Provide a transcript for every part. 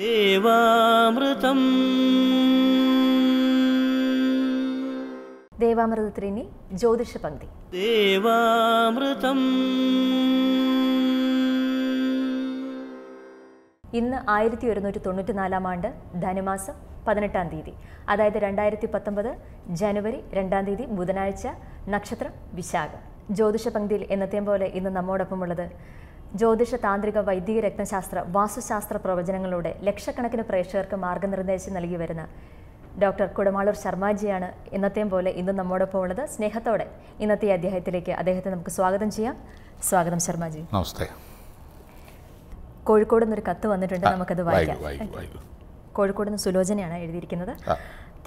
ദേവാമൃതം ദേവാമൃതത്തിനി ജ്യോതിഷ പങ്ക്തി ദേവാമൃതം ഇന്ന് ആയിരത്തി ഒരുന്നൂറ്റി തൊണ്ണൂറ്റി നാലാം ആണ്ട് ധനുമാസം പതിനെട്ടാം തീയതി അതായത് രണ്ടായിരത്തി പത്തൊമ്പത് ജനുവരി രണ്ടാം തീയതി ബുധനാഴ്ച നക്ഷത്രം വിശാഖം ജ്യോതിഷ പങ്ക്തിയിൽ എന്നത്തെയും പോലെ ഇന്ന് നമ്മോടൊപ്പമുള്ളത് ജ്യോതിഷ താന്ത്രിക വൈദിക രക്തശാസ്ത്ര വാസ്തുശാസ്ത്ര പ്രവചനങ്ങളിലൂടെ ലക്ഷക്കണക്കിന് പ്രേക്ഷകർക്ക് മാർഗനിർദ്ദേശം നൽകി വരുന്ന ഡോക്ടർ കുടമാളൂർ ശർമാജിയാണ് ഇന്നത്തെയും പോലെ ഇന്നും നമ്മോടൊപ്പം ഉള്ളത് സ്നേഹത്തോടെ ഇന്നത്തെ അദ്ദേഹത്തിലേക്ക് അദ്ദേഹത്തെ നമുക്ക് സ്വാഗതം ചെയ്യാം സ്വാഗതം ശർമാജി നമസ്തേ കോഴിക്കോട് നിന്നൊരു കത്ത് വന്നിട്ടുണ്ട് നമുക്കത് വായിക്കാം കോഴിക്കോട് നിന്ന് സുലോചനയാണ് എഴുതിയിരിക്കുന്നത്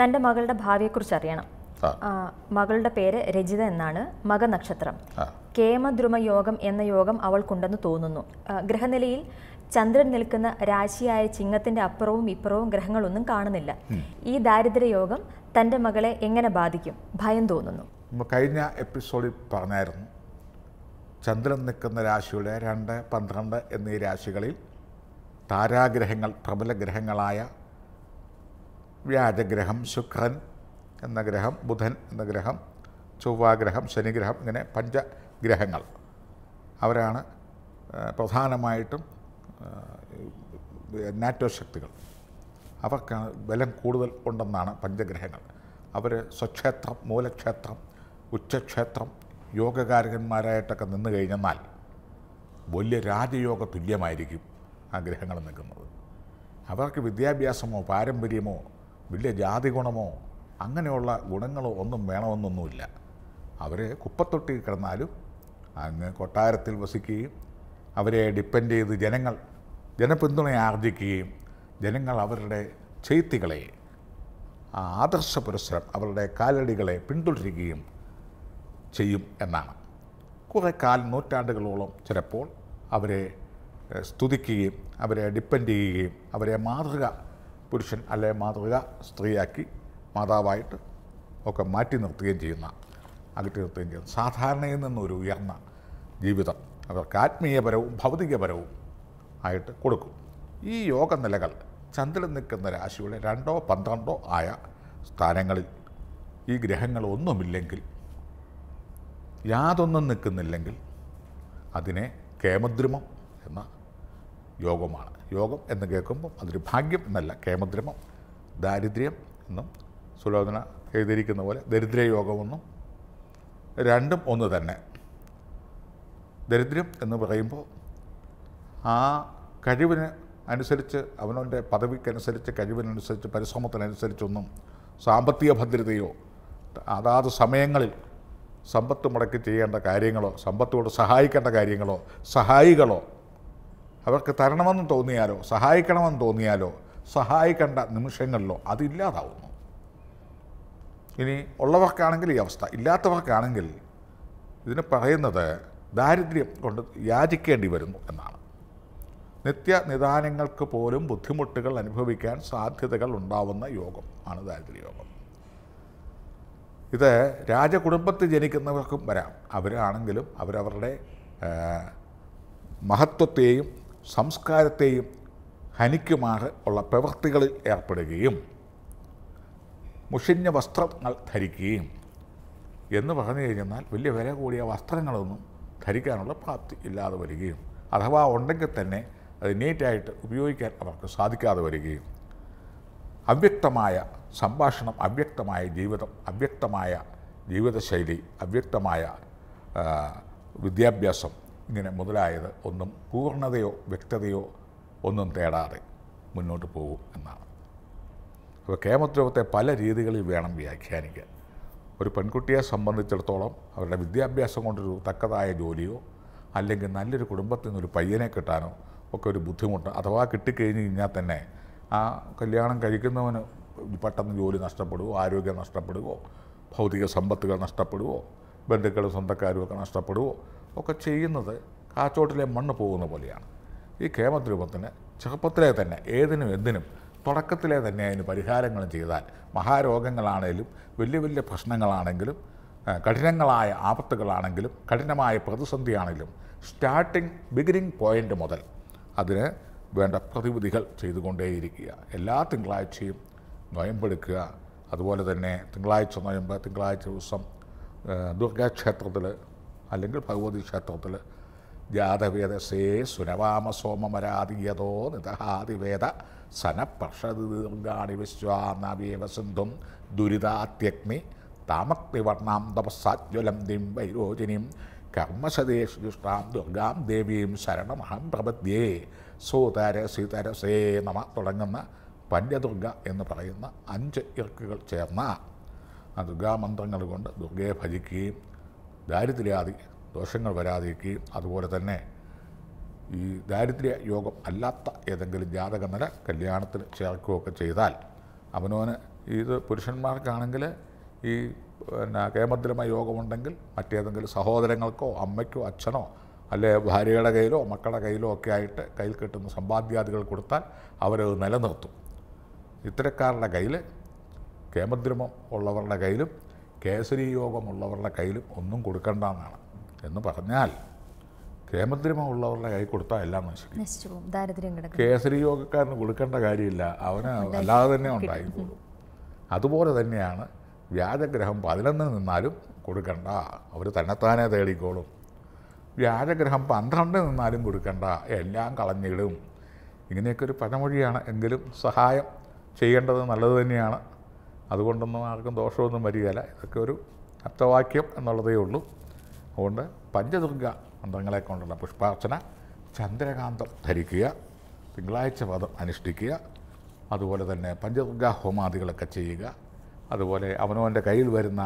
തൻ്റെ മകളുടെ ഭാവിയെക്കുറിച്ച് അറിയണം മകളുടെ പേര് രജിത എന്നാണ് മകനക്ഷത്രം കേമദ്രുമ യോഗം എന്ന യോഗം അവൾക്കുണ്ടെന്ന് തോന്നുന്നു ഗ്രഹനിലയിൽ ചന്ദ്രൻ നിൽക്കുന്ന രാശിയായ ചിങ്ങത്തിന്റെ അപ്പുറവും ഇപ്പുറവും ഗ്രഹങ്ങളൊന്നും കാണുന്നില്ല ഈ ദാരിദ്ര്യ യോഗം തന്റെ മകളെ എങ്ങനെ ബാധിക്കും ഭയം തോന്നുന്നു കഴിഞ്ഞ എപ്പിസോഡിൽ പറഞ്ഞായിരുന്നു ചന്ദ്രൻ നിൽക്കുന്ന രാശിയുടെ രണ്ട് പന്ത്രണ്ട് എന്നീ രാശികളിൽ താരാഗ്രഹങ്ങൾ പ്രബല ഗ്രഹങ്ങളായ വ്യാജഗ്രഹം ശുക്രൻ എന്ന ഗ്രഹം ബുധൻ എന്ന ഗ്രഹം ചൊവ്വാഗ്രഹം ശനിഗ്രഹം ഇങ്ങനെ പഞ്ചഗ്രഹങ്ങൾ അവരാണ് പ്രധാനമായിട്ടും നാറ്റോ ശക്തികൾ അവർക്കാണ് ബലം കൂടുതൽ ഉണ്ടെന്നാണ് പഞ്ചഗ്രഹങ്ങൾ അവർ സ്വക്ഷേത്രം മൂലക്ഷേത്രം ഉച്ചക്ഷേത്രം യോഗകാരകന്മാരായിട്ടൊക്കെ നിന്ന് കഴിഞ്ഞെന്നാൽ വലിയ രാജയോഗ തുല്യമായിരിക്കും ആ ഗ്രഹങ്ങൾ നിൽക്കുന്നത് അവർക്ക് വിദ്യാഭ്യാസമോ പാരമ്പര്യമോ വലിയ ജാതി ഗുണമോ അങ്ങനെയുള്ള ഗുണങ്ങളോ ഒന്നും വേണമെന്നൊന്നുമില്ല അവർ കുപ്പത്തൊട്ടി കിടന്നാലും അങ്ങ് കൊട്ടാരത്തിൽ വസിക്കുകയും അവരെ ഡിപ്പെൻഡ് ചെയ്ത് ജനങ്ങൾ ജനപിന്തുണ ആർജിക്കുകയും ജനങ്ങൾ അവരുടെ ചെയ്ത്തികളെ ആദർശ പുരസ്സരം അവരുടെ കാലടികളെ പിന്തുടരുകയും ചെയ്യും എന്നാണ് കുറേ കാൽ നൂറ്റാണ്ടുകളോളം ചിലപ്പോൾ അവരെ സ്തുതിക്കുകയും അവരെ ഡിപ്പെൻഡ് ചെയ്യുകയും അവരെ മാതൃക പുരുഷൻ അല്ലെ മാതൃക സ്ത്രീയാക്കി മാതാവായിട്ട് ഒക്കെ മാറ്റി നിർത്തുകയും ചെയ്യുന്ന അകറ്റി നിർത്തുകയും ചെയ്യുന്ന സാധാരണയിൽ നിന്നൊരു ഉയർന്ന ജീവിതം അവർക്ക് ആത്മീയപരവും ഭൗതികപരവും ആയിട്ട് കൊടുക്കും ഈ യോഗ നിലകൾ ചന്ദ്രൻ നിൽക്കുന്ന രാശിയുടെ രണ്ടോ പന്ത്രണ്ടോ ആയ സ്ഥാനങ്ങളിൽ ഈ ഗ്രഹങ്ങളൊന്നുമില്ലെങ്കിൽ യാതൊന്നും നിൽക്കുന്നില്ലെങ്കിൽ അതിനെ കേമദ്രുമം എന്ന യോഗമാണ് യോഗം എന്ന് കേൾക്കുമ്പോൾ അതൊരു ഭാഗ്യം എന്നല്ല കേമദ്രുമം ദാരിദ്ര്യം എന്നും സുലോചന എഴുതിയിരിക്കുന്ന പോലെ ദരിദ്രയോഗമൊന്നും രണ്ടും ഒന്ന് തന്നെ ദരിദ്രം എന്ന് പറയുമ്പോൾ ആ കഴിവിന് അനുസരിച്ച് അവനവൻ്റെ പദവിക്കനുസരിച്ച് കഴിവിനനുസരിച്ച് പരിശ്രമത്തിനനുസരിച്ചൊന്നും സാമ്പത്തിക ഭദ്രതയോ അതാത് സമയങ്ങളിൽ സമ്പത്ത് മുടക്കി ചെയ്യേണ്ട കാര്യങ്ങളോ സമ്പത്തോട് സഹായിക്കേണ്ട കാര്യങ്ങളോ സഹായികളോ അവർക്ക് തരണമെന്ന് തോന്നിയാലോ സഹായിക്കണമെന്ന് തോന്നിയാലോ സഹായിക്കേണ്ട നിമിഷങ്ങളിലോ അതില്ലാതാവുന്നു ഇനി ഉള്ളവർക്കാണെങ്കിൽ ഈ അവസ്ഥ ഇല്ലാത്തവർക്കാണെങ്കിൽ ഇതിന് പറയുന്നത് ദാരിദ്ര്യം കൊണ്ട് യാചിക്കേണ്ടി വരുന്നു എന്നാണ് നിത്യ നിദാനങ്ങൾക്ക് പോലും ബുദ്ധിമുട്ടുകൾ അനുഭവിക്കാൻ സാധ്യതകൾ ഉണ്ടാവുന്ന യോഗം ആണ് ദാരിദ്ര്യ യോഗം ഇത് രാജകുടുംബത്തിൽ ജനിക്കുന്നവർക്കും വരാം അവരാണെങ്കിലും അവരവരുടെ മഹത്വത്തെയും സംസ്കാരത്തെയും ഹനിക്കുമാർ ഉള്ള പ്രവൃത്തികളിൽ ഏർപ്പെടുകയും മുഷിഞ്ഞ വസ്ത്രങ്ങൾ ധരിക്കുകയും എന്ന് പറഞ്ഞു കഴിഞ്ഞാൽ വലിയ വില കൂടിയ വസ്ത്രങ്ങളൊന്നും ധരിക്കാനുള്ള പ്രാപ്തി ഇല്ലാതെ വരികയും അഥവാ ഉണ്ടെങ്കിൽ തന്നെ അത് നീറ്റായിട്ട് ഉപയോഗിക്കാൻ അവർക്ക് സാധിക്കാതെ വരികയും അവ്യക്തമായ സംഭാഷണം അവ്യക്തമായ ജീവിതം അവ്യക്തമായ ജീവിതശൈലി അവ്യക്തമായ വിദ്യാഭ്യാസം ഇങ്ങനെ മുതലായത് ഒന്നും പൂർണ്ണതയോ വ്യക്തതയോ ഒന്നും തേടാതെ മുന്നോട്ട് പോകും എന്നാണ് അപ്പോൾ കേമദ്രവത്തെ പല രീതികളിൽ വേണം വ്യാഖ്യാനിക്കാൻ ഒരു പെൺകുട്ടിയെ സംബന്ധിച്ചിടത്തോളം അവരുടെ വിദ്യാഭ്യാസം കൊണ്ടൊരു തക്കതായ ജോലിയോ അല്ലെങ്കിൽ നല്ലൊരു കുടുംബത്തിൽ നിന്നൊരു പയ്യനെ കിട്ടാനോ ഒക്കെ ഒരു ബുദ്ധിമുട്ട് അഥവാ കിട്ടിക്കഴിഞ്ഞ് കഴിഞ്ഞാൽ തന്നെ ആ കല്യാണം കഴിക്കുന്നവന് പെട്ടെന്ന് ജോലി നഷ്ടപ്പെടുകയോ ആരോഗ്യം നഷ്ടപ്പെടുകയോ ഭൗതിക സമ്പത്തുകൾ നഷ്ടപ്പെടുകയോ ബന്ധുക്കളും സ്വന്തക്കാരും ഒക്കെ നഷ്ടപ്പെടുകയോ ഒക്കെ ചെയ്യുന്നത് കാച്ചോട്ടിലെ മണ്ണ് പോകുന്ന പോലെയാണ് ഈ കേമദ്രൂപത്തിന് ചെറുപ്പത്തിലെ തന്നെ ഏതിനും എന്തിനും തുടക്കത്തിലെ തന്നെ അതിന് പരിഹാരങ്ങളും ചെയ്താൽ മഹാരോഗങ്ങളാണേലും വലിയ വലിയ പ്രശ്നങ്ങളാണെങ്കിലും കഠിനങ്ങളായ ആപത്തുകളാണെങ്കിലും കഠിനമായ പ്രതിസന്ധിയാണെങ്കിലും സ്റ്റാർട്ടിങ് ബിഗിനിങ് പോയിൻ്റ് മുതൽ അതിന് വേണ്ട പ്രതിവിധികൾ ചെയ്തുകൊണ്ടേയിരിക്കുക എല്ലാ തിങ്കളാഴ്ചയും നൊയമ്പെടുക്കുക അതുപോലെ തന്നെ തിങ്കളാഴ്ച നൊയമ്പ് തിങ്കളാഴ്ച ദിവസം ദുർഗാക്ഷേത്രത്തിൽ അല്ലെങ്കിൽ ഭഗവതി ക്ഷേത്രത്തിൽ ജാതവേദസേ സുനവാമ നിതഹാതിവേദ സനപർഷദീർഘാണി വിശ്വാനവേവ സിന്ധും ദുരിതാത്യഗ്നി താമക്തിവർണാം തപസ്സാജ്വലം ദിം വൈരോചിനിം കർമ്മശതേഷു ദുഷ്ടാം ദുർഗാം ദേവീം ശരണമഹം പ്രപദ്ധ്യേ സോതര സീതരസേ നമ തുടങ്ങുന്ന പഞ്ചദുർഗ എന്ന് പറയുന്ന അഞ്ച് ഇറക്കുകൾ ചേർന്ന ആ ദുർഗാമന്ത്രങ്ങൾ കൊണ്ട് ദുർഗയെ ഭജിക്കുകയും ദാരിദ്ര്യാതി ദോഷങ്ങൾ വരാതിരിക്കുകയും അതുപോലെ തന്നെ ഈ ദാരിദ്ര്യ യോഗം അല്ലാത്ത ഏതെങ്കിലും ജാതകമല കല്യാണത്തിന് ചേർക്കുകയൊക്കെ ചെയ്താൽ അവനോന് ഇത് പുരുഷന്മാർക്കാണെങ്കിൽ ഈ പിന്നെ കേമദ്രമായ യോഗമുണ്ടെങ്കിൽ മറ്റേതെങ്കിലും സഹോദരങ്ങൾക്കോ അമ്മയ്ക്കോ അച്ഛനോ അല്ലെ ഭാര്യയുടെ കയ്യിലോ മക്കളുടെ കയ്യിലോ ഒക്കെ ആയിട്ട് കയ്യിൽ കിട്ടുന്ന സമ്പാദ്യാദികൾ കൊടുത്താൽ അവരത് നിലനിർത്തും ഇത്തരക്കാരുടെ കയ്യിൽ കേമദ്രമം ഉള്ളവരുടെ കയ്യിലും കേസരി യോഗമുള്ളവരുടെ കയ്യിലും ഒന്നും കൊടുക്കേണ്ട എന്നാണ് എന്ന് പറഞ്ഞാൽ കേമദ്രമ ഉള്ളവരുടെ കൈ കൊടുത്താൽ എല്ലാം നശിച്ചു കേസരി യോഗക്കാരന് കൊടുക്കേണ്ട കാര്യമില്ല അവന് അല്ലാതെ തന്നെ ഉണ്ടായിക്കോളും അതുപോലെ തന്നെയാണ് വ്യാജഗ്രഹം പതിനൊന്ന് നിന്നാലും കൊടുക്കണ്ട അവർ തന്നെത്താനെ തേടിക്കോളും വ്യാജഗ്രഹം പന്ത്രണ്ട് നിന്നാലും കൊടുക്കണ്ട എല്ലാം കളഞ്ഞിടും ഇങ്ങനെയൊക്കെ ഒരു പഴമൊഴിയാണ് എങ്കിലും സഹായം ചെയ്യേണ്ടത് നല്ലത് തന്നെയാണ് അതുകൊണ്ടൊന്നും ആർക്കും ദോഷമൊന്നും വരികയില്ല ഇതൊക്കെ ഒരു അർത്ഥവാക്യം എന്നുള്ളതേ ഉള്ളൂ അതുകൊണ്ട് പഞ്ചദുർഗ മന്ത്രങ്ങളെ കൊണ്ടുള്ള പുഷ്പാർച്ചന ചന്ദ്രകാന്തം ധരിക്കുക തിങ്കളാഴ്ച പദം അനുഷ്ഠിക്കുക അതുപോലെ തന്നെ പഞ്ചദുർഗ ഹോമാദികളൊക്കെ ചെയ്യുക അതുപോലെ അവനവൻ്റെ കയ്യിൽ വരുന്ന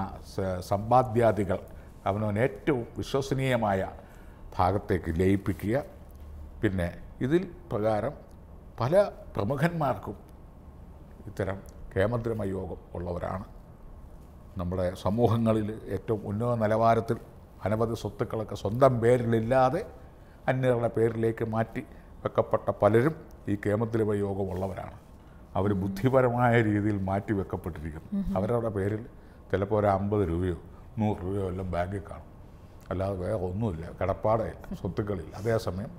സമ്പാദ്യാദികൾ അവനവൻ ഏറ്റവും വിശ്വസനീയമായ ഭാഗത്തേക്ക് ലയിപ്പിക്കുക പിന്നെ ഇതിൽ പ്രകാരം പല പ്രമുഖന്മാർക്കും ഇത്തരം കേമദ്രമ യോഗം ഉള്ളവരാണ് നമ്മുടെ സമൂഹങ്ങളിൽ ഏറ്റവും ഉന്നത നിലവാരത്തിൽ അനവധി സ്വത്തുക്കളൊക്കെ സ്വന്തം പേരിലില്ലാതെ അന്യരുടെ പേരിലേക്ക് മാറ്റി വെക്കപ്പെട്ട പലരും ഈ കേമദ്രവ യോഗമുള്ളവരാണ് അവർ ബുദ്ധിപരമായ രീതിയിൽ മാറ്റി വെക്കപ്പെട്ടിരിക്കുന്നു അവരവരുടെ പേരിൽ ചിലപ്പോൾ ഒരു അമ്പത് രൂപയോ നൂറ് രൂപയോ എല്ലാം ബാങ്കിൽ കാണും അല്ലാതെ വേറെ ഒന്നുമില്ല കിടപ്പാടമില്ല സ്വത്തുക്കളില്ല അതേസമയം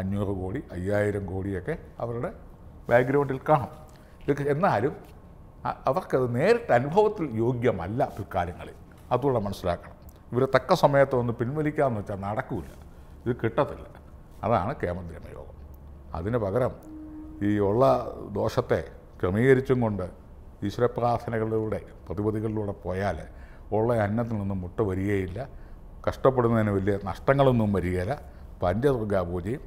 അഞ്ഞൂറ് കോടി അയ്യായിരം കോടിയൊക്കെ അവരുടെ ബാക്ക്ഗ്രൗണ്ടിൽ കാണും ഇതൊക്കെ എന്നാലും അവർക്കത് നേരിട്ട് അനുഭവത്തിൽ യോഗ്യമല്ല പിൽക്കാലങ്ങളിൽ അതുകൂടെ മനസ്സിലാക്കണം ഇവരെ തക്ക സമയത്ത് ഒന്ന് പിൻവലിക്കാമെന്ന് വെച്ചാൽ നടക്കില്ല ഇത് കിട്ടത്തില്ല അതാണ് കേമന്ദ്രമ യോഗം അതിന് പകരം ഈ ഉള്ള ദോഷത്തെ ക്രമീകരിച്ചും കൊണ്ട് ഈശ്വരപ്രാർത്ഥനകളിലൂടെ പ്രതിപതികളിലൂടെ പോയാൽ ഉള്ള അന്നത്തിൽ നിന്നും മുട്ട വരികയില്ല കഷ്ടപ്പെടുന്നതിന് വലിയ നഷ്ടങ്ങളൊന്നും വരികയില്ല പഞ്ചദുർഗാപൂജയും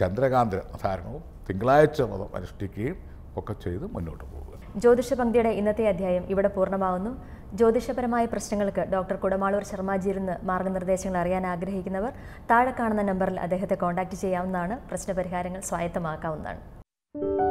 ചന്ദ്രകാന്ത ധാരണവും തിങ്കളാഴ്ച മതം അനുഷ്ഠിക്കുകയും ഒക്കെ ചെയ്ത് മുന്നോട്ട് പോകും ജ്യോതിഷ പങ്ക്തിയുടെ ഇന്നത്തെ അധ്യായം ഇവിടെ പൂർണ്ണമാകുന്നു ജ്യോതിഷപരമായ പ്രശ്നങ്ങൾക്ക് ഡോക്ടർ കുടമാളൂർ ശർമാജിയിൽ നിന്ന് മാർഗനിർദ്ദേശങ്ങൾ അറിയാൻ ആഗ്രഹിക്കുന്നവർ താഴെ കാണുന്ന നമ്പറിൽ അദ്ദേഹത്തെ കോൺടാക്റ്റ് ചെയ്യാവുന്നതാണ് പ്രശ്നപരിഹാരങ്ങൾ സ്വായത്തമാക്കാവുന്നതാണ്